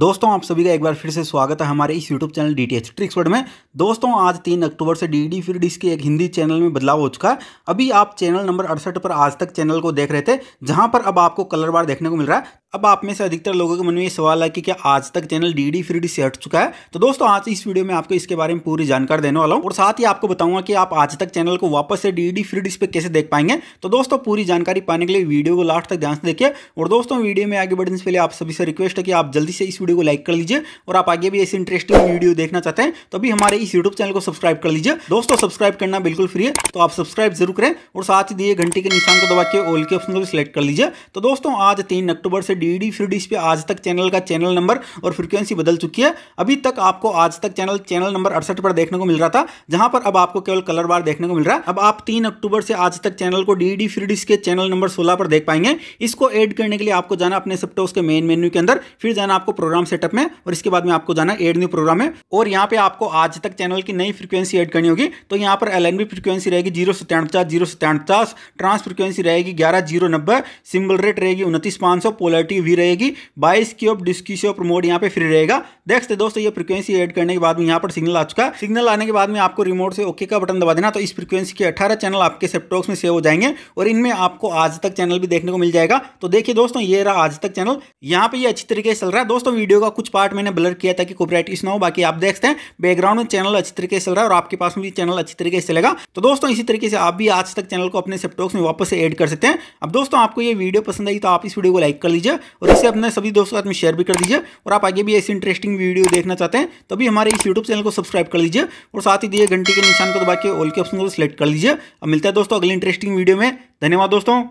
दोस्तों आप सभी का एक बार फिर से स्वागत है हमारे इस YouTube channel D T H tricks world में दोस्तों आज तीन अक्टूबर से डी डी फिर डिस के एक हिंदी चैनल में बदलाव हो चुका है अभी आप चैनल नंबर अड़सठ पर आज तक चैनल को देख रहे थे जहां पर अब आपको कलर बार देखने को मिल रहा है अब आप में से अधिकतर लोगों के मन में ये सवाल है कि क्या Aaj Tak channel D D free D से हट चुका है तो दोस्तों आज इस वीडियो में आपको इसके बारे में पूरी जानकारी देने वाला हूँ और साथ ही आपको बताऊंगा कि आप आज तक चैनल को वापस से डी डी फ्री डी पे कैसे देख पाएंगे तो दोस्तों पूरी जानकारी पाने के लिए वीडियो को लास्ट तक ध्यान से देखिए और दोस्तों वीडियो में आगे बढ़ने से पहले आप सभी से रिक्वेस्ट है कि आप जल्दी से इस वीडियो को लाइक कर लीजिए और आप आगे भी ऐसे इंटरेस्टिंग वीडियो देखना चाहते हैं तो अभी हमारे इस यूट्यूब चैनल को सब्सक्राइब कर लीजिए दोस्तों सब्सक्राइब करना बिल्कुल फ्री है तो आप सब्सक्राइब जरूर करें और साथ ही दिए घंटे के निशान को दबा के ओल के ऑप्शन को सिलेक्ट कर लीजिए तो दोस्तों आज तीन अक्टूबर से डी डी फ्री डिश पे आज तक चैनल का चैनल नंबर और फ्रीक्वेंसी बदल चुकी है अभी तक आपको आज तक चैनल चैनल नंबर अड़सठ पर देखने को मिल रहा था जहां पर अब आपको केवल कलर बार देखने को मिल रहा है अब आप तीन अक्टूबर से आज तक चैनल को डी डी फ्री डिश के चैनल नंबर सोलह पर देख पाएंगे इसको एड करने के लिए आपको जाना अपने सेप्टोस के मेन मेन्यू के अंदर फिर जाना आपको प्रोग्राम सेटअप में और इसके बाद में आपको जाना एड न्यू प्रोग्राम में और यहाँ पे आपको आज तक चैनल की नई फ्रीक्वेंसी एड करनी होगी तो यहाँ पर एल फ्रीक्वेंसी रहेगी जीरो सत्तावन पचास जीरो सत्तावन पचास ट्रांस फ्रीक्वेंसी रहेगी ग्यारह जीरो नब्बे सिंबल रेट रहेगी उनतीस पांच सौ पोलर नेगेटिव भी रहेगी बाइस की ओप डिस्क्यूसियो मोड यहाँ पे फ्री रहेगा देखते दोस्तों ये फ्रिक्वेंसी एड करने के बाद में यहाँ पर सिग्नल आ चुका है सिग्नल आने के बाद में आपको रिमोट से ओके का बटन दबा देना तो इस फ्रिक्वेंसी के अठारह चैनल आपके सेपटॉक्स में सेव हो जाएंगे और इनमें आपको आज तक चैनल भी देखने को मिल जाएगा तो देखिए दोस्तों ये रहा आज तक चैनल यहाँ पर ये अच्छी तरीके से चल रहा है दोस्तों वीडियो का कुछ पार्ट मैंने ब्लर किया था कि कॉपीराइट इस ना हो बाकी आप देखते हैं बैकग्राउंड में चैनल अच्छी तरीके से चल रहा है और आपके पास में भी चैनल अच्छी तरीके से चलेगा तो दोस्तों इसी तरीके से आप भी आज तक चैनल को अपने सेपटॉक्स में वापस से ऐड कर सकते हैं अब दोस्तों आपको ये वीडियो पसंद आई तो आप इस वीडियो को लाइक कर लीजिए और इसे अपने सभी दोस्तों के साथ में शेयर भी कर दीजिए और आप आगे भी ऐसी इंटरेस्टिंग वीडियो देखना चाहते हैं तभी हमारे इस यूट्यूब चैनल को सब्सक्राइब कर लीजिए और साथ ही दिए घंटे के निशान को दबा के ऑल के ऑप्शन को सिलेक्ट कर लीजिए अब मिलता है दोस्तों अगली इंटरेस्टिंग वीडियो में धन्यवाद दोस्तों